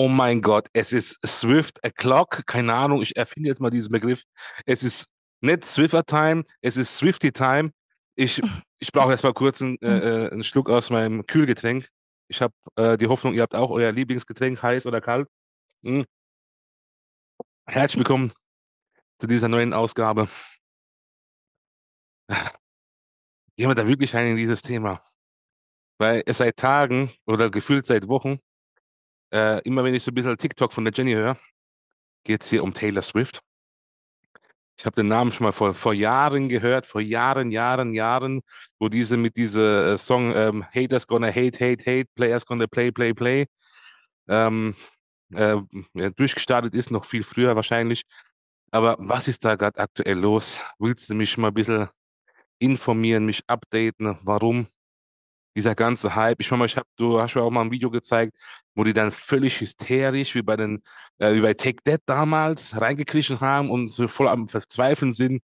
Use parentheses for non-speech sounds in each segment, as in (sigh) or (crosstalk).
Oh mein Gott, es ist Swift O'Clock. Keine Ahnung, ich erfinde jetzt mal diesen Begriff. Es ist nicht Swiffer Time, es ist Swifty Time. Ich, ich brauche erstmal kurz einen, äh, äh, einen Schluck aus meinem Kühlgetränk. Ich habe äh, die Hoffnung, ihr habt auch euer Lieblingsgetränk, heiß oder kalt. Hm. Herzlich willkommen zu dieser neuen Ausgabe. Gehen wir da wirklich ein in dieses Thema. Weil es seit Tagen oder gefühlt seit Wochen äh, immer wenn ich so ein bisschen TikTok von der Jenny höre, geht es hier um Taylor Swift. Ich habe den Namen schon mal vor, vor Jahren gehört, vor Jahren, Jahren, Jahren, wo diese mit dieser äh, Song ähm, Haters gonna hate, hate, hate, Players gonna play, play, play ähm, äh, durchgestartet ist, noch viel früher wahrscheinlich. Aber was ist da gerade aktuell los? Willst du mich mal ein bisschen informieren, mich updaten, warum dieser ganze Hype. Ich meine, ich hab, du hast mir auch mal ein Video gezeigt, wo die dann völlig hysterisch, wie bei den, äh, wie bei Take That damals, reingekriechen haben und so voll am Verzweifeln sind.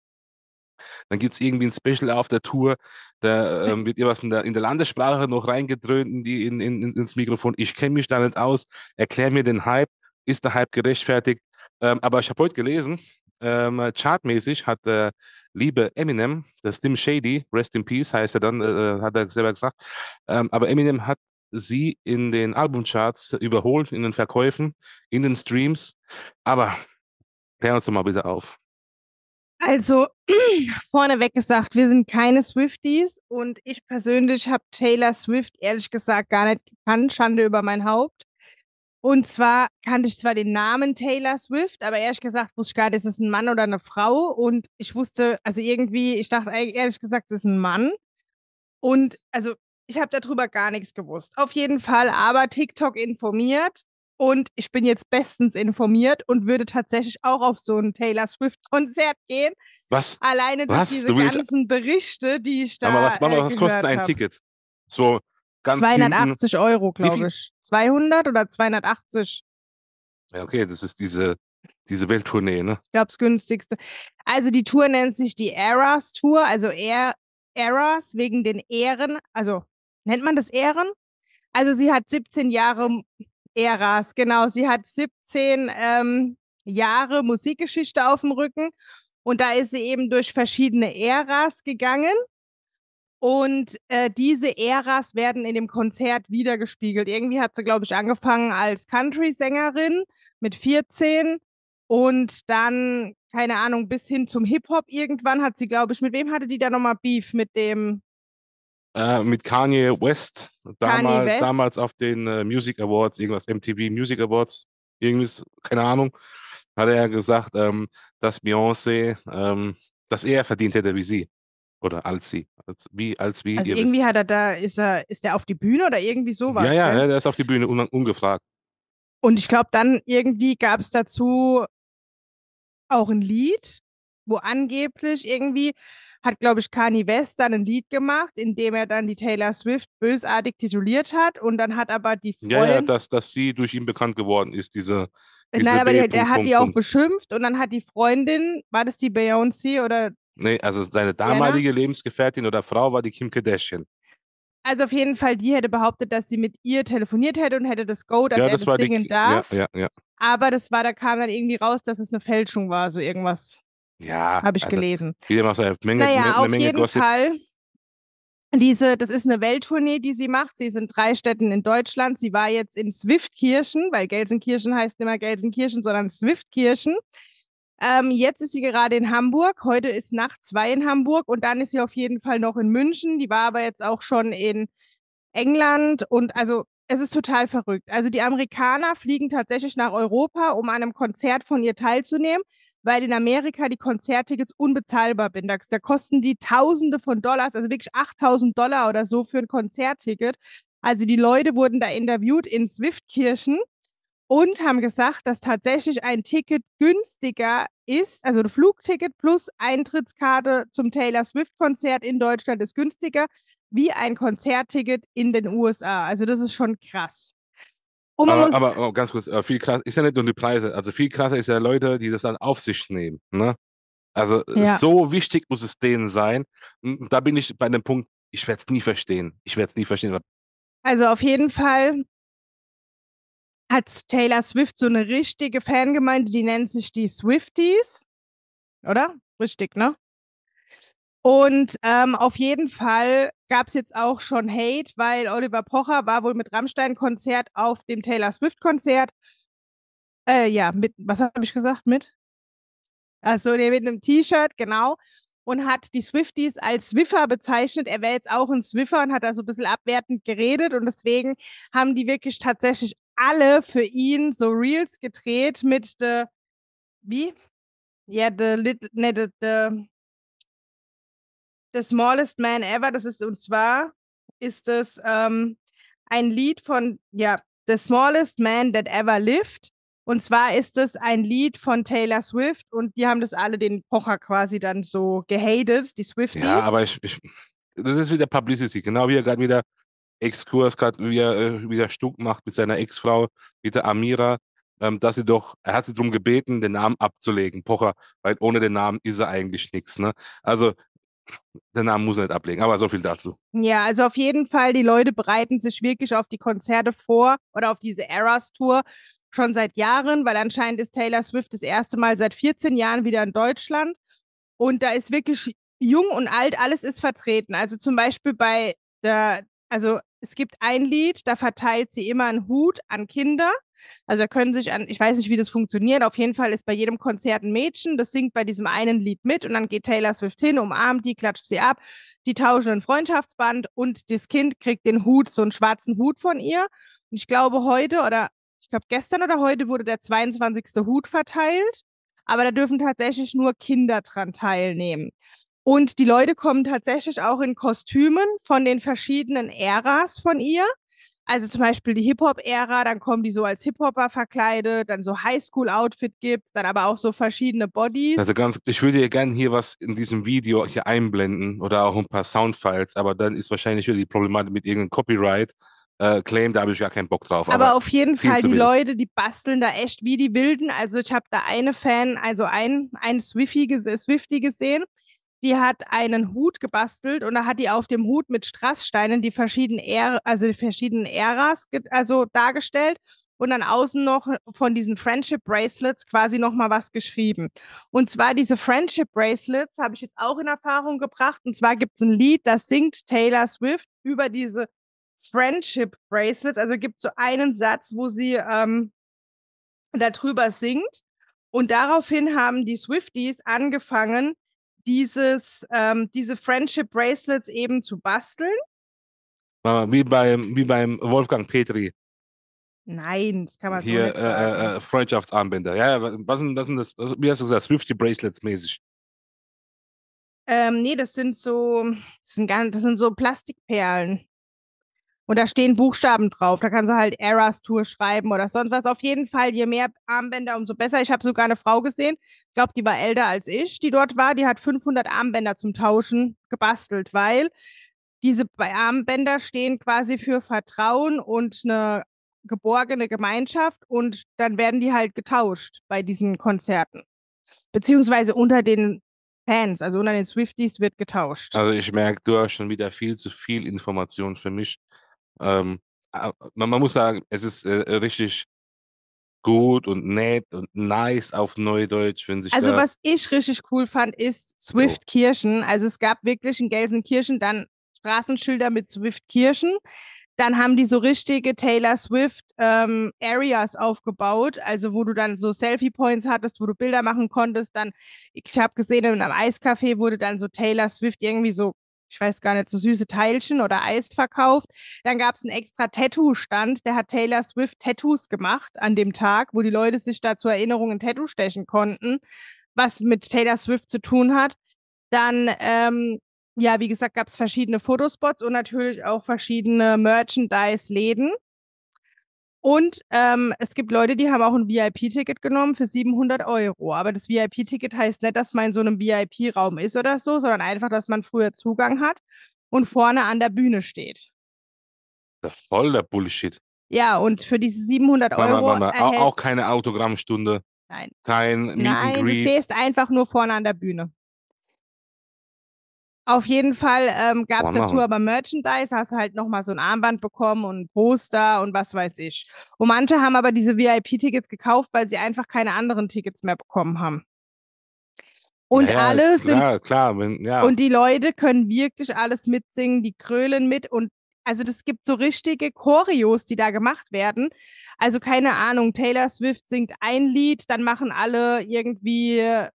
Dann gibt es irgendwie ein Special auf der Tour, da (laughs) ähm, wird irgendwas in der, in der Landessprache noch reingedröhnt die in, in, ins Mikrofon. Ich kenne mich da nicht aus, erklär mir den Hype, ist der Hype gerechtfertigt? Ähm, aber ich habe heute gelesen, ähm, chartmäßig hat der liebe Eminem, der Stim Shady, Rest in Peace heißt er dann, äh, äh, hat er selber gesagt, ähm, aber Eminem hat sie in den Albumcharts überholt, in den Verkäufen, in den Streams. Aber klär uns doch mal bitte auf. Also, (clears throat) vorneweg gesagt, wir sind keine Swifties und ich persönlich habe Taylor Swift ehrlich gesagt gar nicht gekannt. Schande über mein Haupt. Und zwar kannte ich zwar den Namen Taylor Swift, aber ehrlich gesagt wusste ich gar nicht, ist es ein Mann oder eine Frau. Und ich wusste, also irgendwie, ich dachte ehrlich gesagt, es ist ein Mann. Und also ich habe darüber gar nichts gewusst. Auf jeden Fall aber TikTok informiert und ich bin jetzt bestens informiert und würde tatsächlich auch auf so ein Taylor Swift Konzert gehen. Was? Alleine durch was? diese ganzen Berichte, die ich da Aber was, Mama, äh, was kostet ein hab. Ticket? So ganz 280 hinten. Euro, glaube ich. 200 oder 280? Ja, okay, das ist diese, diese Welttournee, ne? Ich glaube, das günstigste. Also die Tour nennt sich die Eras Tour, also Eras wegen den Ehren, also nennt man das Ehren? Also sie hat 17 Jahre Eras, genau, sie hat 17 ähm, Jahre Musikgeschichte auf dem Rücken und da ist sie eben durch verschiedene Eras gegangen und äh, diese Äras werden in dem Konzert wiedergespiegelt. Irgendwie hat sie, glaube ich, angefangen als Country-Sängerin mit 14 und dann, keine Ahnung, bis hin zum Hip-Hop irgendwann hat sie, glaube ich, mit wem hatte die da nochmal Beef? Mit dem. Äh, mit Kanye West, Kanye West. damals auf den äh, Music Awards, irgendwas MTV Music Awards, irgendwas, keine Ahnung, hat er ja gesagt, ähm, dass Beyoncé ähm, das eher verdient hätte wie sie. Oder als sie. Als, wie, als wie. Also irgendwie wisst. hat er da, ist er, ist er auf die Bühne oder irgendwie sowas? Ja, ja, ja der ist auf die Bühne, un, ungefragt. Und ich glaube, dann irgendwie gab es dazu auch ein Lied, wo angeblich irgendwie hat, glaube ich, Kanye West dann ein Lied gemacht, in dem er dann die Taylor Swift bösartig tituliert hat und dann hat aber die Freundin... Ja, ja, dass, dass sie durch ihn bekannt geworden ist, diese... diese Nein, aber der, der hat die auch beschimpft und dann hat die Freundin, war das die Beyoncé oder Nee, also seine ne? damalige Diana? Lebensgefährtin oder Frau war die Kim Kardashian. Also auf jeden Fall, die hätte behauptet, dass sie mit ihr telefoniert hätte und hätte das Go, dass ja, er das singen die, darf. Ja, ja, ja. Aber das war, da kam dann irgendwie raus, dass es eine Fälschung war, so irgendwas. Ja. Habe ich also, gelesen. Jeder macht so eine Menge, naja, eine auf Menge jeden Gossip. Fall. Diese, das ist eine Welttournee, die sie macht. Sie ist in drei Städten in Deutschland. Sie war jetzt in Swiftkirchen, weil Gelsenkirchen heißt nicht mehr Gelsenkirchen, sondern Swiftkirchen. Ähm, jetzt ist sie gerade in Hamburg. Heute ist Nacht zwei in Hamburg und dann ist sie auf jeden Fall noch in München. Die war aber jetzt auch schon in England und also es ist total verrückt. Also die Amerikaner fliegen tatsächlich nach Europa, um an einem Konzert von ihr teilzunehmen, weil in Amerika die Konzerttickets unbezahlbar sind. Da kosten die Tausende von Dollars, also wirklich 8000 Dollar oder so für ein Konzertticket. Also die Leute wurden da interviewt in Swiftkirchen und haben gesagt, dass tatsächlich ein Ticket günstiger ist, also ein Flugticket plus Eintrittskarte zum Taylor Swift-Konzert in Deutschland ist günstiger wie ein Konzertticket in den USA. Also das ist schon krass. Aber, aber, aber, oh, ganz kurz, äh, viel krasser ist ja nicht nur die Preise, also viel krasser ist ja Leute, die das dann auf sich nehmen. Ne? Also äh, ja. so wichtig muss es denen sein. Da bin ich bei dem Punkt, ich werde es nie verstehen. Ich werde es nie verstehen. Also auf jeden Fall hat Taylor Swift so eine richtige Fangemeinde, die nennt sich die Swifties. Oder? Richtig, ne? Und ähm, auf jeden Fall gab es jetzt auch schon Hate, weil Oliver Pocher war wohl mit Rammstein-Konzert auf dem Taylor Swift-Konzert. Äh, ja, mit, was habe ich gesagt? Mit? Achso, nee, mit einem T-Shirt, genau. Und hat die Swifties als Swiffer bezeichnet. Er wäre jetzt auch ein Swiffer und hat da so ein bisschen abwertend geredet. Und deswegen haben die wirklich tatsächlich alle für ihn so Reels gedreht mit the wie? Ja, yeah, the little, ne, the, the, the smallest man ever. Das ist und zwar ist das ähm, ein Lied von, ja, The Smallest Man That Ever Lived. Und zwar ist es ein Lied von Taylor Swift und die haben das alle den Pocher quasi dann so gehatet, die Swifties. Ja, aber ich, ich das ist wieder Publicity, genau wie er gerade wieder Exkurs gerade wieder, äh, wieder Stuck macht mit seiner Ex-Frau, mit der Amira, ähm, dass sie doch, er hat sie darum gebeten, den Namen abzulegen, Pocher, weil ohne den Namen ist er eigentlich nichts. Ne? Also der Name muss er nicht ablegen, aber so viel dazu. Ja, also auf jeden Fall, die Leute bereiten sich wirklich auf die Konzerte vor oder auf diese Eras-Tour schon seit Jahren, weil anscheinend ist Taylor Swift das erste Mal seit 14 Jahren wieder in Deutschland. Und da ist wirklich jung und alt, alles ist vertreten. Also zum Beispiel bei der also es gibt ein Lied, da verteilt sie immer einen Hut an Kinder. Also da können sich an, ich weiß nicht, wie das funktioniert. Auf jeden Fall ist bei jedem Konzert ein Mädchen, das singt bei diesem einen Lied mit und dann geht Taylor Swift hin, umarmt die, klatscht sie ab. Die tauschen ein Freundschaftsband und das Kind kriegt den Hut, so einen schwarzen Hut von ihr. Und ich glaube, heute oder ich glaube, gestern oder heute wurde der 22. Hut verteilt. Aber da dürfen tatsächlich nur Kinder dran teilnehmen. Und die Leute kommen tatsächlich auch in Kostümen von den verschiedenen Äras von ihr. Also zum Beispiel die Hip-Hop-Ära, dann kommen die so als Hip-Hopper verkleidet, dann so Highschool-Outfit gibt, dann aber auch so verschiedene Bodies. Also ganz, ich würde ja gerne hier was in diesem Video hier einblenden oder auch ein paar Soundfiles, aber dann ist wahrscheinlich wieder die Problematik mit irgendeinem Copyright. Äh, Claim, da habe ich gar keinen Bock drauf. Aber, aber auf jeden Fall, die Leute, die basteln da echt wie die Wilden. Also ich habe da eine Fan, also ein, ein Swifty, Swifty gesehen, die hat einen Hut gebastelt und da hat die auf dem Hut mit Strasssteinen die verschiedenen, Ä also die verschiedenen Äras also dargestellt und dann außen noch von diesen Friendship Bracelets quasi nochmal was geschrieben. Und zwar diese Friendship Bracelets habe ich jetzt auch in Erfahrung gebracht. Und zwar gibt es ein Lied, das singt Taylor Swift über diese Friendship Bracelets. Also gibt es so einen Satz, wo sie ähm, darüber singt. Und daraufhin haben die Swifties angefangen, dieses, ähm, diese Friendship Bracelets eben zu basteln. Wie beim, wie beim Wolfgang Petri. Nein, das kann man Hier, so nicht äh, äh, sagen. Äh, Freundschaftsarmbänder. Ja, was sind, was sind das? Äh, wie hast du gesagt? Swifty Bracelets mäßig. Ähm, nee, das sind so, das sind, gar, das sind so Plastikperlen. Und da stehen Buchstaben drauf. Da kannst du halt Eras Tour schreiben oder sonst was. Auf jeden Fall, je mehr Armbänder, umso besser. Ich habe sogar eine Frau gesehen, ich glaube, die war älter als ich, die dort war. Die hat 500 Armbänder zum Tauschen gebastelt, weil diese Armbänder stehen quasi für Vertrauen und eine geborgene Gemeinschaft. Und dann werden die halt getauscht bei diesen Konzerten. Beziehungsweise unter den Fans, also unter den Swifties wird getauscht. Also ich merke, du hast schon wieder viel zu viel Information für mich. Ähm, man, man, muss sagen, es ist äh, richtig gut und nett und nice auf Neudeutsch, wenn sich Also was ich richtig cool fand, ist Swift Kirchen. Also es gab wirklich in Gelsenkirchen dann Straßenschilder mit Swift Kirchen. Dann haben die so richtige Taylor Swift ähm, Areas aufgebaut, also wo du dann so Selfie Points hattest, wo du Bilder machen konntest. Dann, ich habe gesehen, in einem Eiscafé wurde dann so Taylor Swift irgendwie so ich weiß gar nicht, so süße Teilchen oder Eis verkauft. Dann gab es einen extra Tattoo-Stand, der hat Taylor Swift Tattoos gemacht an dem Tag, wo die Leute sich da zur Erinnerung ein Tattoo stechen konnten, was mit Taylor Swift zu tun hat. Dann, ähm, ja, wie gesagt, gab es verschiedene Fotospots und natürlich auch verschiedene Merchandise-Läden. Und ähm, es gibt Leute, die haben auch ein VIP-Ticket genommen für 700 Euro. Aber das VIP-Ticket heißt nicht, dass man in so einem VIP-Raum ist oder so, sondern einfach, dass man früher Zugang hat und vorne an der Bühne steht. Das ist voll der Bullshit. Ja, und für diese 700 Euro. Warte, Mama, warte. auch, auch keine Autogrammstunde. Nein. Kein Meet Nein, du stehst einfach nur vorne an der Bühne. Auf jeden Fall ähm, gab es dazu aber Merchandise, hast halt nochmal so ein Armband bekommen und ein Poster und was weiß ich. Und manche haben aber diese VIP-Tickets gekauft, weil sie einfach keine anderen Tickets mehr bekommen haben. Und ja, alle sind. Klar, klar, wenn, ja. Und die Leute können wirklich alles mitsingen, die krölen mit und also das gibt so richtige Choreos, die da gemacht werden. Also keine Ahnung, Taylor Swift singt ein Lied, dann machen alle irgendwie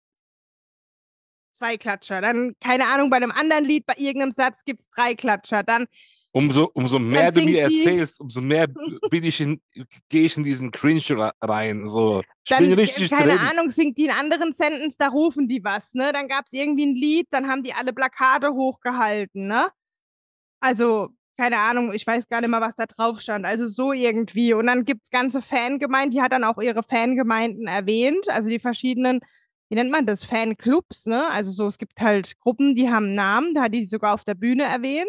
zwei Klatscher. Dann, keine Ahnung, bei einem anderen Lied, bei irgendeinem Satz gibt es drei Klatscher. Dann. Umso, umso mehr du mir erzählst, umso mehr (laughs) bin ich in, gehe ich in diesen Cringe rein. So. Ich dann, bin richtig keine drin. Ahnung, singt die einen anderen Sentence, da rufen die was, ne? Dann gab es irgendwie ein Lied, dann haben die alle Plakate hochgehalten, ne? Also, keine Ahnung, ich weiß gar nicht mal, was da drauf stand. Also so irgendwie. Und dann gibt es ganze Fangemeinden, die hat dann auch ihre Fangemeinden erwähnt, also die verschiedenen wie nennt man das, Fanclubs, ne? Also so, es gibt halt Gruppen, die haben Namen, da hat die sogar auf der Bühne erwähnt.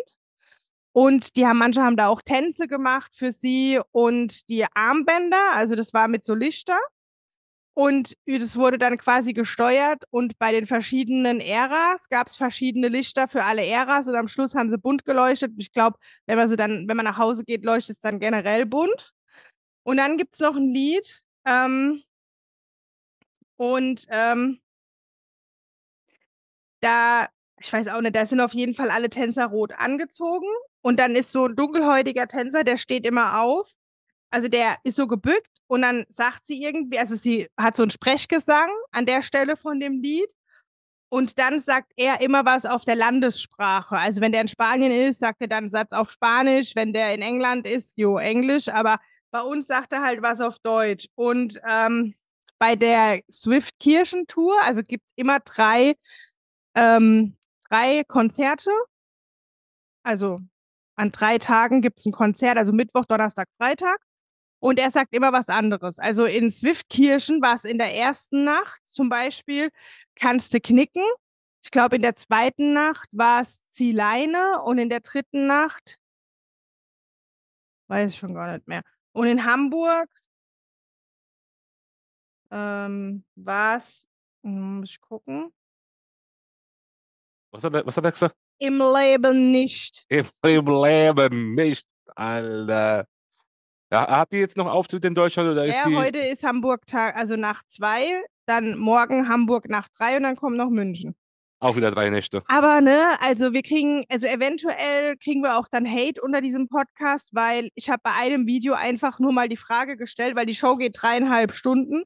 Und die haben, manche haben da auch Tänze gemacht für sie und die Armbänder, also das war mit so Lichter. Und das wurde dann quasi gesteuert und bei den verschiedenen Äras gab es verschiedene Lichter für alle Äras und am Schluss haben sie bunt geleuchtet. Ich glaube, wenn man sie dann, wenn man nach Hause geht, leuchtet es dann generell bunt. Und dann gibt es noch ein Lied, ähm, und ähm, da, ich weiß auch nicht, da sind auf jeden Fall alle Tänzer rot angezogen. Und dann ist so ein dunkelhäutiger Tänzer, der steht immer auf. Also der ist so gebückt und dann sagt sie irgendwie, also sie hat so einen Sprechgesang an der Stelle von dem Lied. Und dann sagt er immer was auf der Landessprache. Also wenn der in Spanien ist, sagt er dann einen Satz auf Spanisch. Wenn der in England ist, jo, Englisch. Aber bei uns sagt er halt was auf Deutsch. Und ähm, bei der swift tour also gibt immer drei, ähm, drei Konzerte. Also an drei Tagen gibt es ein Konzert, also Mittwoch, Donnerstag, Freitag. Und er sagt immer was anderes. Also in Swift-Kirchen war es in der ersten Nacht zum Beispiel, kannst du knicken. Ich glaube, in der zweiten Nacht war es Zieh Leine und in der dritten Nacht, weiß ich schon gar nicht mehr. Und in Hamburg ähm, was, hm, muss ich gucken. Was hat, er, was hat er gesagt? Im Leben nicht. Im, (laughs) im Leben nicht, Alter. Ja, hat die jetzt noch Auftritt in Deutschland oder ja, ist die... heute ist Hamburg Tag, also nach zwei, dann morgen Hamburg nach drei und dann kommt noch München. Auch wieder drei Nächte. Aber ne, also wir kriegen, also eventuell kriegen wir auch dann Hate unter diesem Podcast, weil ich habe bei einem Video einfach nur mal die Frage gestellt, weil die Show geht dreieinhalb Stunden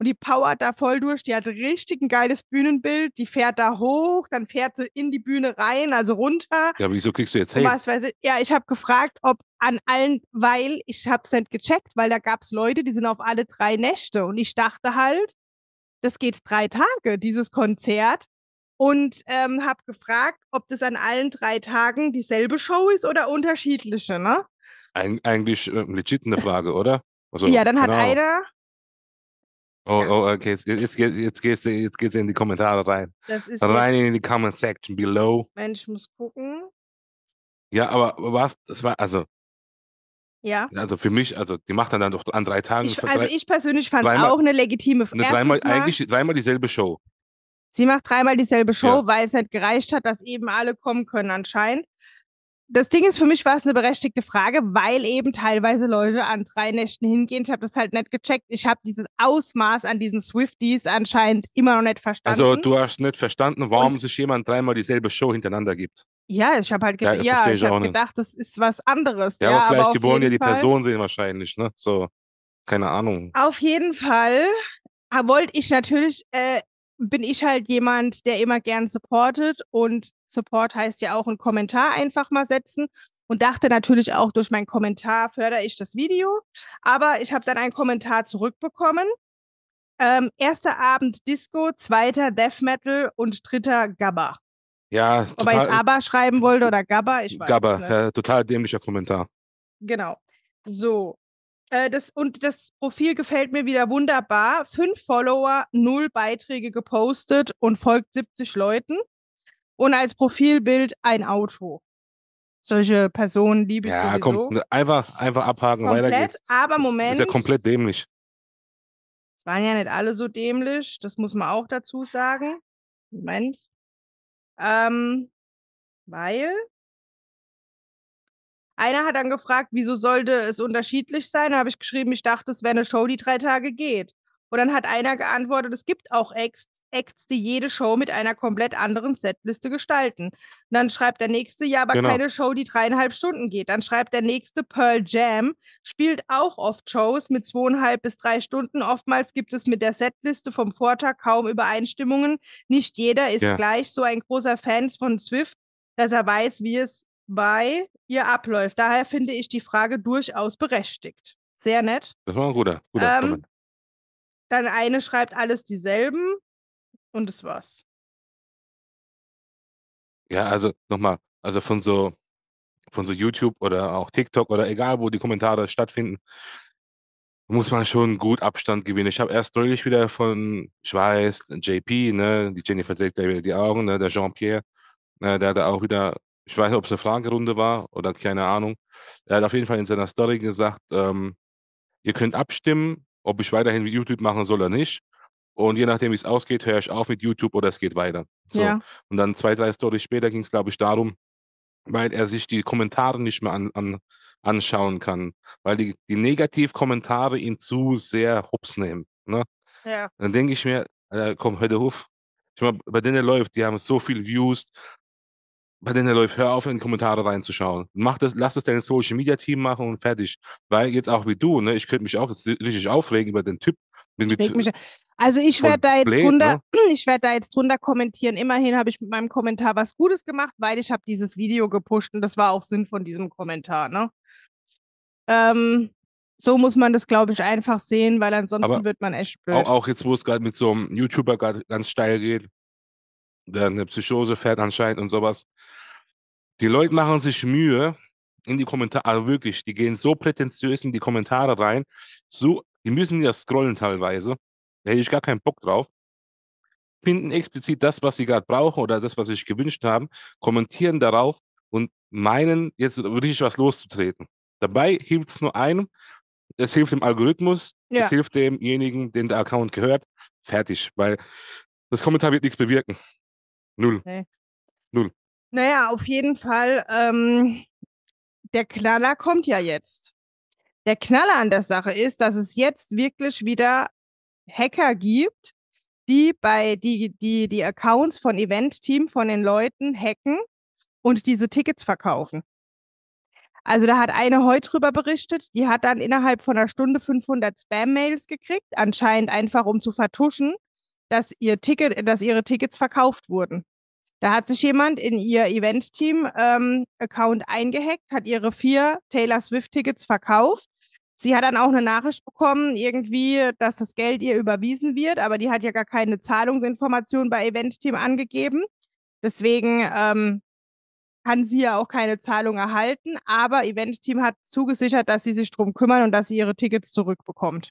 und die powert da voll durch. Die hat richtig ein geiles Bühnenbild. Die fährt da hoch, dann fährt sie in die Bühne rein, also runter. Ja, wieso kriegst du jetzt hey? Was weiß ich. Ja, ich habe gefragt, ob an allen, weil ich habe es nicht gecheckt, weil da gab es Leute, die sind auf alle drei Nächte. Und ich dachte halt, das geht drei Tage, dieses Konzert. Und ähm, habe gefragt, ob das an allen drei Tagen dieselbe Show ist oder unterschiedliche, ne? Eig eigentlich äh, legit eine Frage, oder? Also, ja, dann hat einer Oh, oh okay, jetzt, geht, jetzt, geht's, jetzt geht's in die Kommentare rein. rein in die Comment Section below. Mensch, muss gucken. Ja, aber was, das war, also. Ja. Also für mich, also die macht dann, dann doch an drei Tagen. Ich, also drei, ich persönlich fand es auch eine legitime Frage. Dreimal, eigentlich dreimal dieselbe Show. Sie macht dreimal dieselbe Show, ja. weil es nicht halt gereicht hat, dass eben alle kommen können anscheinend das Ding ist, für mich war es eine berechtigte Frage, weil eben teilweise Leute an drei Nächten hingehen. Ich habe das halt nicht gecheckt. Ich habe dieses Ausmaß an diesen Swifties anscheinend immer noch nicht verstanden. Also du hast nicht verstanden, warum Und sich jemand dreimal dieselbe Show hintereinander gibt. Ja, ich habe halt ge ja, ja, ich ich hab gedacht, das ist was anderes. Ja, ja aber vielleicht, aber die wollen ja die Fall. Person sehen wahrscheinlich, ne? So, keine Ahnung. Auf jeden Fall ah, wollte ich natürlich, äh, bin ich halt jemand, der immer gern supportet und Support heißt ja auch einen Kommentar einfach mal setzen und dachte natürlich auch, durch meinen Kommentar fördere ich das Video. Aber ich habe dann einen Kommentar zurückbekommen. Ähm, erster Abend Disco, zweiter Death Metal und dritter Gabba. Ja, Ob er jetzt äh, aber schreiben wollte oder Gabba, ich weiß Gabba, nicht. Äh, total dämlicher Kommentar. Genau. So. Äh, das, und das Profil gefällt mir wieder wunderbar. Fünf Follower, null Beiträge gepostet und folgt 70 Leuten und als Profilbild ein Auto. Solche Personen liebe ich ja, sowieso. Komm, einfach, einfach abhaken, komplett, weiter geht's. aber Moment. Das ist ja komplett dämlich. Es waren ja nicht alle so dämlich, das muss man auch dazu sagen. Moment. Ähm, weil einer hat dann gefragt, wieso sollte es unterschiedlich sein? Da habe ich geschrieben, ich dachte, es wäre eine Show, die drei Tage geht. Und dann hat einer geantwortet, es gibt auch Acts, Acts, die jede Show mit einer komplett anderen Setliste gestalten. Und dann schreibt der nächste, ja, aber genau. keine Show, die dreieinhalb Stunden geht. Dann schreibt der nächste, Pearl Jam spielt auch oft Shows mit zweieinhalb bis drei Stunden. Oftmals gibt es mit der Setliste vom Vortag kaum Übereinstimmungen. Nicht jeder ist ja. gleich so ein großer Fan von Swift, dass er weiß, wie es bei ihr abläuft. Daher finde ich die Frage durchaus berechtigt. Sehr nett. Das war ein guter, guter ähm, Dann eine schreibt alles dieselben. Und das war's. Ja, also nochmal, also von so, von so YouTube oder auch TikTok oder egal, wo die Kommentare stattfinden, muss man schon gut Abstand gewinnen. Ich habe erst neulich wieder von, ich weiß, JP, ne, die Jenny verträgt da wieder die Augen, ne, der Jean-Pierre, ne, der hat auch wieder, ich weiß nicht, ob es eine Fragerunde war oder keine Ahnung. Er hat auf jeden Fall in seiner Story gesagt, ähm, ihr könnt abstimmen, ob ich weiterhin YouTube machen soll oder nicht. Und je nachdem, wie es ausgeht, höre ich auf mit YouTube oder es geht weiter. So. Ja. Und dann zwei, drei Stories später ging es, glaube ich, darum, weil er sich die Kommentare nicht mehr an, an, anschauen kann, weil die, die Negativkommentare ihn zu sehr hops nehmen. Ne? Ja. Dann denke ich mir, äh, komm, hör auf. Ich meine, bei denen er läuft, die haben so viel Views, bei denen er läuft, hör auf, in die Kommentare reinzuschauen. Mach das, lass das dein Social Media Team machen und fertig. Weil jetzt auch wie du, ne, ich könnte mich auch richtig aufregen über den Typ. Mit, mit, also ich werde da jetzt blöd, drunter, ne? (clears throat) ich werde da jetzt drunter kommentieren. Immerhin habe ich mit meinem Kommentar was Gutes gemacht, weil ich habe dieses Video gepusht und das war auch Sinn von diesem Kommentar. Ne? Ähm, so muss man das, glaube ich, einfach sehen, weil ansonsten Aber wird man echt blöd. Auch, auch jetzt, wo es gerade mit so einem YouTuber ganz steil geht, der eine Psychose fährt anscheinend und sowas. Die Leute machen sich Mühe in die Kommentare, also wirklich, die gehen so prätentiös in die Kommentare rein, so, die müssen ja scrollen teilweise da hätte ich gar keinen Bock drauf. Finden explizit das, was sie gerade brauchen oder das, was sie sich gewünscht haben, kommentieren darauf und meinen, jetzt richtig was loszutreten. Dabei hilft es nur einem, es hilft dem Algorithmus, ja. es hilft demjenigen, den der Account gehört. Fertig, weil das Kommentar wird nichts bewirken. Null. Okay. Null. Naja, auf jeden Fall, ähm, der Knaller kommt ja jetzt. Der Knaller an der Sache ist, dass es jetzt wirklich wieder Hacker gibt, die bei die, die, die Accounts von Event-Team von den Leuten hacken und diese Tickets verkaufen. Also da hat eine heute drüber berichtet, die hat dann innerhalb von einer Stunde 500 Spam-Mails gekriegt, anscheinend einfach um zu vertuschen, dass, ihr Ticket, dass ihre Tickets verkauft wurden. Da hat sich jemand in ihr Event-Team-Account ähm, eingehackt, hat ihre vier Taylor Swift-Tickets verkauft Sie hat dann auch eine Nachricht bekommen, irgendwie, dass das Geld ihr überwiesen wird, aber die hat ja gar keine Zahlungsinformation bei Eventteam angegeben. Deswegen ähm, kann sie ja auch keine Zahlung erhalten, aber Eventteam hat zugesichert, dass sie sich drum kümmern und dass sie ihre Tickets zurückbekommt.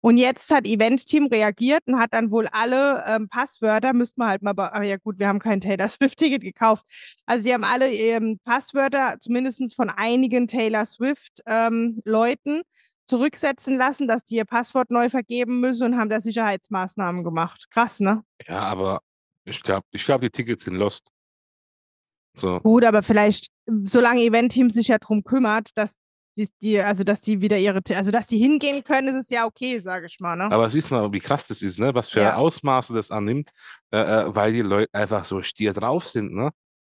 Und jetzt hat Event-Team reagiert und hat dann wohl alle ähm, Passwörter, müssten wir halt mal, ach ja gut, wir haben kein Taylor Swift-Ticket gekauft. Also die haben alle ähm, Passwörter, zumindest von einigen Taylor Swift-Leuten, ähm, zurücksetzen lassen, dass die ihr Passwort neu vergeben müssen und haben da Sicherheitsmaßnahmen gemacht. Krass, ne? Ja, aber ich glaube, ich glaub, die Tickets sind lost. So. Gut, aber vielleicht, solange Event-Team sich ja darum kümmert, dass die, die, also dass die wieder ihre, also dass die hingehen können, ist es ja okay, sage ich mal. Ne? Aber siehst du mal, wie krass das ist, ne? was für ja. Ausmaße das annimmt, äh, äh weil die Leute einfach so stier drauf sind. Ne?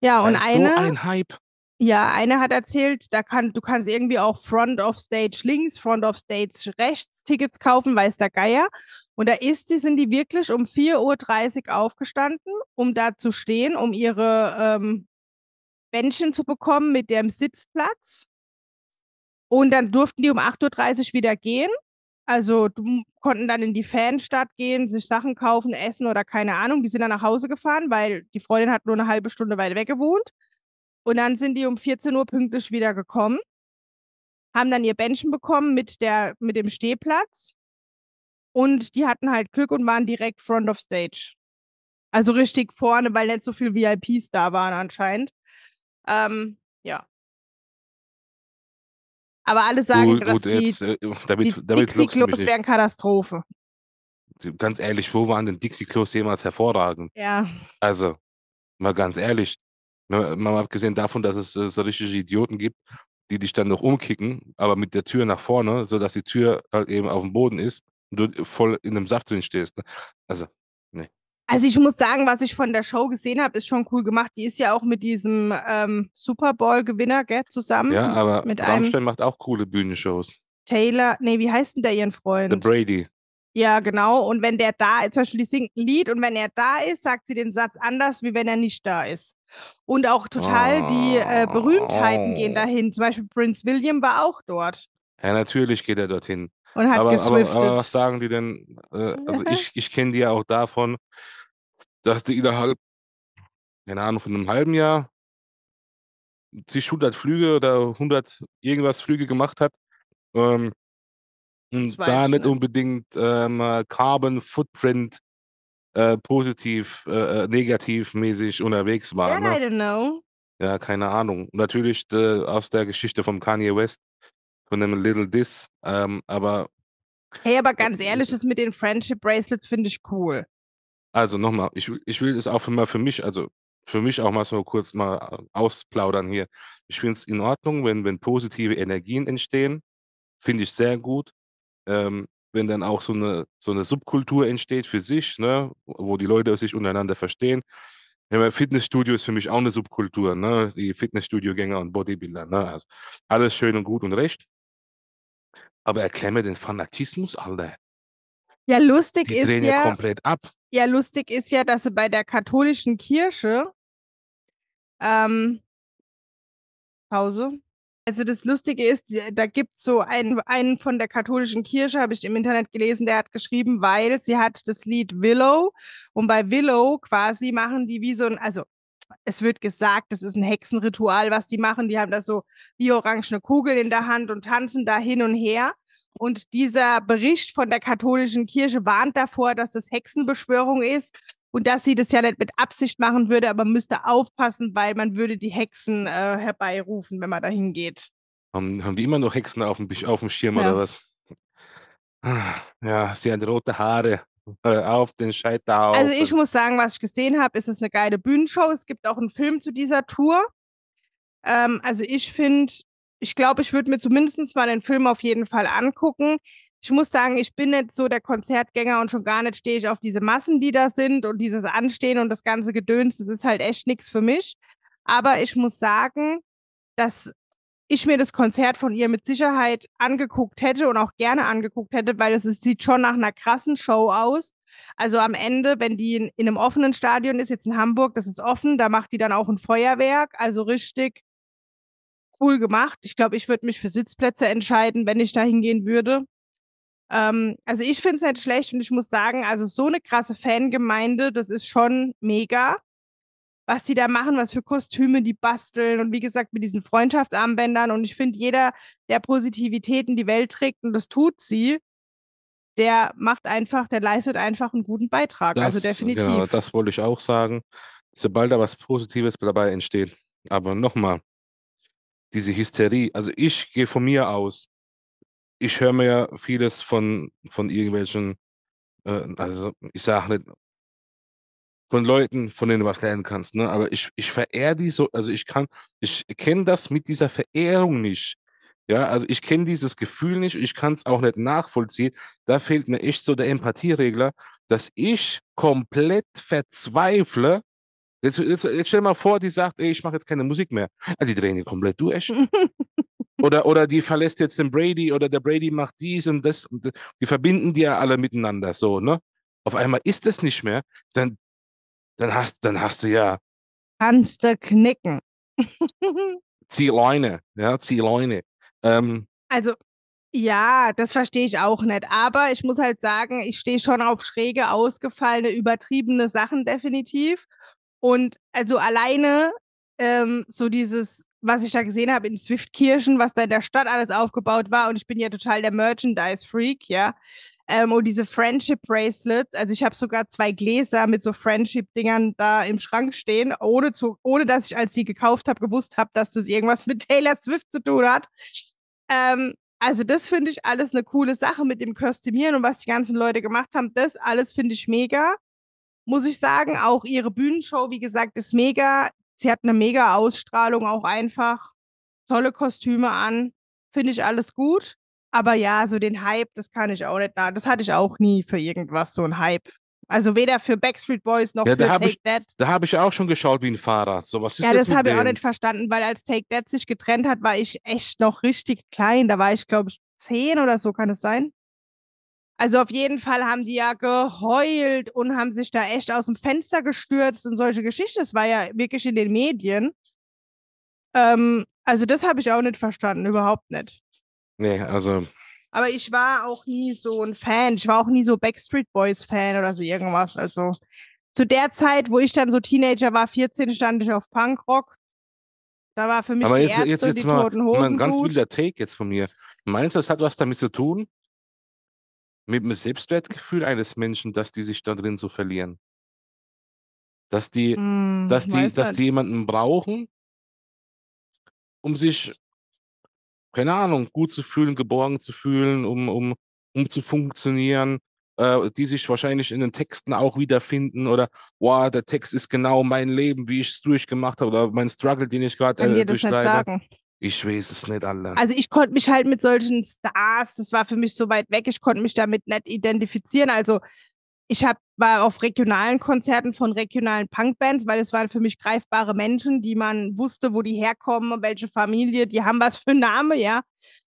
Ja, weil und äh, eine. So ein Hype. Ja, eine hat erzählt, da kann, du kannst irgendwie auch Front of Stage links, Front of Stage rechts Tickets kaufen, weiß der Geier. Und da ist die, sind die wirklich um 4.30 Uhr aufgestanden, um da zu stehen, um ihre ähm, Bändchen zu bekommen mit dem Sitzplatz. Und dann durften die um 8.30 Uhr wieder gehen. Also konnten dann in die Fanstadt gehen, sich Sachen kaufen, essen oder keine Ahnung. Die sind dann nach Hause gefahren, weil die Freundin hat nur eine halbe Stunde weit weg gewohnt. Und dann sind die um 14 Uhr pünktlich wieder gekommen, haben dann ihr Bändchen bekommen mit, der, mit dem Stehplatz. Und die hatten halt Glück und waren direkt front of stage. Also richtig vorne, weil nicht so viele VIPs da waren anscheinend. Ähm, ja. Aber alle sagen, gut, dass gut, die, äh, damit, die Dixie-Klos wären Katastrophe. Ganz ehrlich, wo waren denn Dixie-Klos jemals hervorragend? Ja. Also, mal ganz ehrlich, ne, mal abgesehen davon, dass es äh, so richtige Idioten gibt, die dich dann noch umkicken, aber mit der Tür nach vorne, sodass die Tür halt eben auf dem Boden ist und du voll in einem Saft drin stehst. Ne? Also, nee. Also ich muss sagen, was ich von der Show gesehen habe, ist schon cool gemacht. Die ist ja auch mit diesem ähm, Super Bowl-Gewinner zusammen. Ja, aber mit Rammstein macht auch coole Bühnenshows. Taylor, nee, wie heißt denn der ihren Freund? The Brady. Ja, genau. Und wenn der da ist, zum Beispiel, die singt ein Lied und wenn er da ist, sagt sie den Satz anders, wie wenn er nicht da ist. Und auch total oh. die äh, oh. Berühmtheiten gehen dahin. Zum Beispiel Prince William war auch dort. Ja, natürlich geht er dorthin. Und hat aber, aber, aber was sagen die denn? Äh, also ich, ich kenne die ja auch davon, dass die innerhalb, keine Ahnung, von einem halben Jahr zig 100 Flüge oder hundert irgendwas Flüge gemacht hat. Ähm, und Zwei, da nicht unbedingt ähm, Carbon Footprint äh, positiv, äh, äh negativ mäßig unterwegs war. Yeah, ne? I don't know. Ja, keine Ahnung. Natürlich äh, aus der Geschichte von Kanye West, von dem Little Diss, ähm, aber. Hey, aber ganz äh, ehrlich, das mit den Friendship Bracelets finde ich cool. Also nochmal, ich, ich will das auch mal für mich, also für mich auch mal so kurz mal äh, ausplaudern hier. Ich finde es in Ordnung, wenn, wenn positive Energien entstehen. Finde ich sehr gut. Ähm, wenn dann auch so eine, so eine Subkultur entsteht für sich, ne, wo die Leute sich untereinander verstehen. Fitnessstudio ist für mich auch eine Subkultur, ne? die Fitnessstudio-Gänger und Bodybuilder. Ne? Also alles schön und gut und recht. Aber erklär mir den Fanatismus, Alter. Ja, lustig die ist drehen ja, ja komplett ab ja lustig ist ja, dass sie bei der katholischen Kirche ähm, Pause. Also das Lustige ist, da gibt es so einen, einen von der katholischen Kirche, habe ich im Internet gelesen, der hat geschrieben, weil sie hat das Lied Willow und bei Willow quasi machen die wie so ein, also es wird gesagt, das ist ein Hexenritual, was die machen. Die haben da so wie orangene Kugel in der Hand und tanzen da hin und her. Und dieser Bericht von der katholischen Kirche warnt davor, dass das Hexenbeschwörung ist und dass sie das ja nicht mit Absicht machen würde, aber man müsste aufpassen, weil man würde die Hexen äh, herbeirufen, wenn man da hingeht. Haben, haben die immer noch Hexen auf dem, auf dem Schirm ja. oder was? Ja, sie haben rote Haare äh, auf den Scheiterhaufen. Also ich muss sagen, was ich gesehen habe, ist es eine geile Bühnenshow. Es gibt auch einen Film zu dieser Tour. Ähm, also ich finde, ich glaube, ich würde mir zumindest mal den Film auf jeden Fall angucken. Ich muss sagen, ich bin nicht so der Konzertgänger und schon gar nicht stehe ich auf diese Massen, die da sind und dieses Anstehen und das ganze Gedöns. Das ist halt echt nichts für mich. Aber ich muss sagen, dass ich mir das Konzert von ihr mit Sicherheit angeguckt hätte und auch gerne angeguckt hätte, weil es, sieht schon nach einer krassen Show aus. Also am Ende, wenn die in, in einem offenen Stadion ist, jetzt in Hamburg, das ist offen, da macht die dann auch ein Feuerwerk. Also richtig cool gemacht. Ich glaube, ich würde mich für Sitzplätze entscheiden, wenn ich da hingehen würde. Ähm, also ich finde es nicht schlecht und ich muss sagen, also so eine krasse Fangemeinde, das ist schon mega, was die da machen, was für Kostüme die basteln und wie gesagt mit diesen Freundschaftsarmbändern und ich finde, jeder, der Positivität in die Welt trägt und das tut sie, der macht einfach, der leistet einfach einen guten Beitrag. Also, das, also definitiv. Genau, das wollte ich auch sagen. Sobald da was Positives dabei entsteht. Aber nochmal, diese Hysterie. Also ich gehe von mir aus. Ich höre mir ja vieles von, von irgendwelchen, äh, also ich sage nicht, von Leuten, von denen du was lernen kannst, ne? Aber ich, ich verehre die so, also ich kann, ich kenne das mit dieser Verehrung nicht. Ja, also ich kenne dieses Gefühl nicht, ich kann es auch nicht nachvollziehen. Da fehlt mir echt so der Empathieregler, dass ich komplett verzweifle, Jetzt, jetzt, jetzt stell mal vor, die sagt, ey, ich mache jetzt keine Musik mehr. Ah, die drehen die komplett durch. (laughs) oder, oder die verlässt jetzt den Brady oder der Brady macht dies und das. Und die verbinden die ja alle miteinander so, ne? Auf einmal ist das nicht mehr, dann, dann, hast, dann hast du ja. Kannst du knicken. (laughs) zieh Leine, ja, zieh Leine. Ähm, also, ja, das verstehe ich auch nicht. Aber ich muss halt sagen, ich stehe schon auf schräge, ausgefallene, übertriebene Sachen definitiv. Und also alleine ähm, so dieses, was ich da gesehen habe in Swiftkirchen, was da in der Stadt alles aufgebaut war. Und ich bin ja total der Merchandise-Freak, ja. Ähm, und diese Friendship-Bracelets, also ich habe sogar zwei Gläser mit so Friendship-Dingern da im Schrank stehen, ohne, zu, ohne dass ich, als sie gekauft habe, gewusst habe, dass das irgendwas mit Taylor Swift zu tun hat. Ähm, also das finde ich alles eine coole Sache mit dem Kostümieren und was die ganzen Leute gemacht haben. Das alles finde ich mega muss ich sagen. Auch ihre Bühnenshow, wie gesagt, ist mega. Sie hat eine mega Ausstrahlung auch einfach. Tolle Kostüme an. Finde ich alles gut. Aber ja, so den Hype, das kann ich auch nicht. Na, das hatte ich auch nie für irgendwas, so ein Hype. Also weder für Backstreet Boys noch ja, für Take ich, That. Da habe ich auch schon geschaut wie ein Fahrrad. So, was ist ja, das habe ich auch nicht verstanden, weil als Take That sich getrennt hat, war ich echt noch richtig klein. Da war ich, glaube ich, zehn oder so, kann es sein? Also auf jeden Fall haben die ja geheult und haben sich da echt aus dem Fenster gestürzt und solche Geschichten. Das war ja wirklich in den Medien. Ähm, also das habe ich auch nicht verstanden, überhaupt nicht. Nee, also. Aber ich war auch nie so ein Fan. Ich war auch nie so Backstreet Boys Fan oder so irgendwas. Also zu der Zeit, wo ich dann so Teenager war, 14, stand ich auf Punkrock. Da war für mich Aber die jetzt, Ärzte jetzt, jetzt die mal, Toten Hosen. Mal ein ganz wilder Take jetzt von mir. Meinst du, das hat was damit zu tun, mit dem Selbstwertgefühl eines Menschen, dass die sich da drin so verlieren. Dass die, mm, dass die, dass halt die jemanden brauchen, um sich, keine Ahnung, gut zu fühlen, geborgen zu fühlen, um, um, um zu funktionieren, äh, die sich wahrscheinlich in den Texten auch wiederfinden oder, wow, der Text ist genau mein Leben, wie ich es durchgemacht habe oder mein Struggle, den ich gerade äh, durchschreibe. Nicht sagen. Ich weiß es nicht, Allah. Also ich konnte mich halt mit solchen Stars, das war für mich so weit weg, ich konnte mich damit nicht identifizieren. Also ich hab, war auf regionalen Konzerten von regionalen Punkbands, weil es waren für mich greifbare Menschen, die man wusste, wo die herkommen, welche Familie, die haben was für einen Namen, ja.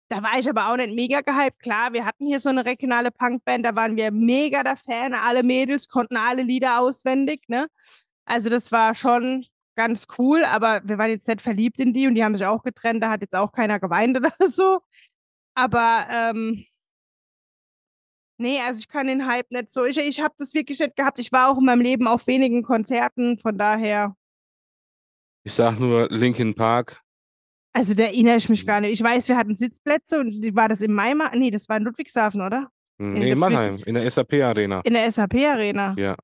Da war ich aber auch nicht mega gehypt. Klar, wir hatten hier so eine regionale Punkband, da waren wir mega der Fan, alle Mädels konnten alle Lieder auswendig, ne? Also das war schon ganz cool, aber wir waren jetzt nicht verliebt in die und die haben sich auch getrennt, da hat jetzt auch keiner geweint (laughs) oder so. Aber ähm, nee, also ich kann den Hype nicht so. Ich, ich habe das wirklich nicht gehabt. Ich war auch in meinem Leben auf wenigen Konzerten, von daher. Ich sag nur Linkin Park. Also da erinnere ich mich mhm. gar nicht. Ich weiß, wir hatten Sitzplätze und war das in Maimar? Nee, das war in Ludwigshafen, oder? Mhm, nee, in Mannheim, in der SAP Arena. In der SAP Arena? Ja.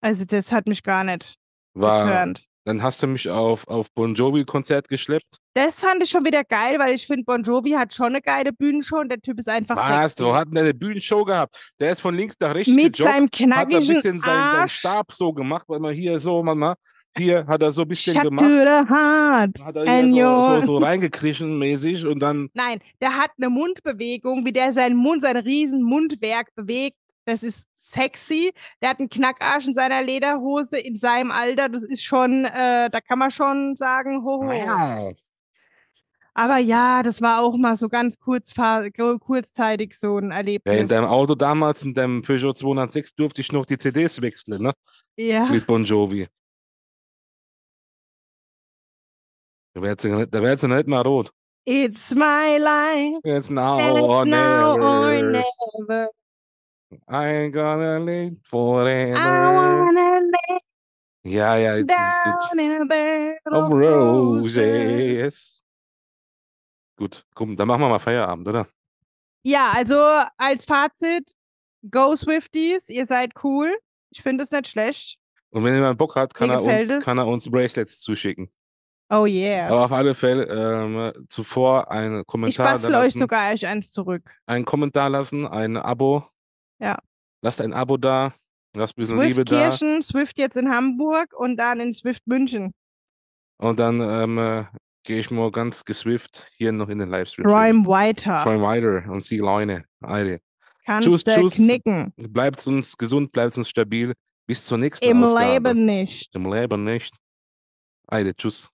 Also das hat mich gar nicht war, geturnt. Dann hast du mich auf, auf Bon Jovi-Konzert geschleppt. Das fand ich schon wieder geil, weil ich finde, Bon Jovi hat schon eine geile Bühnenshow und der Typ ist einfach Was? Sexy. Du hat eine Bühnenshow gehabt. Der ist von links nach rechts Mit gejoggt, seinem knackigen hat ein bisschen seinen, seinen Stab so gemacht, weil man hier so, Mama, ne? hier hat er so ein bisschen Shut gemacht. Hat er hier so, so, so reingekrischen mäßig und dann. Nein, der hat eine Mundbewegung, wie der seinen Mund, sein riesen Mundwerk bewegt das ist sexy. Der hat einen Knackarsch in seiner Lederhose in seinem Alter. Das ist schon, äh, da kann man schon sagen, hoho. Wow. Aber ja, das war auch mal so ganz kurzzeitig so ein Erlebnis. Ja, in deinem Auto damals, in deinem Peugeot 206, durfte ich noch die CDs wechseln, ne? Ja. Mit Bon Jovi. Da wäre jetzt, da wär jetzt nicht mal rot. It's my life. It's now, It's or, now never. or never. I'm gonna live forever. I wanna live ja, ja, jetzt ist down in a bed of roses. Gut, komm, dann machen wir mal Feierabend, oder? Ja, also als Fazit, go Swifties, ihr seid cool. Ich finde es nicht schlecht. Und wenn jemand Bock hat, kann, er uns, kann er uns Bracelets zuschicken. Oh yeah. Aber auf alle Fälle ähm, zuvor einen Kommentar ich lassen. Ich bastel euch sogar eins zurück. Einen Kommentar lassen, ein Abo ja. Lasst ein Abo da, lasst ein bisschen Liebe da. Kirchen, Swift jetzt in Hamburg und dann in Swift München. Und dann ähm, äh, gehe ich mal ganz geswift hier noch in den Livestream. Prime weiter. Prime weiter und sie Leune. Eide. Kannst tschüss, tschüss. knicken. Bleibt uns gesund, bleibt uns stabil. Bis zur nächsten Im Ausgabe. Leben nicht. Im Leben nicht. Eide, tschüss.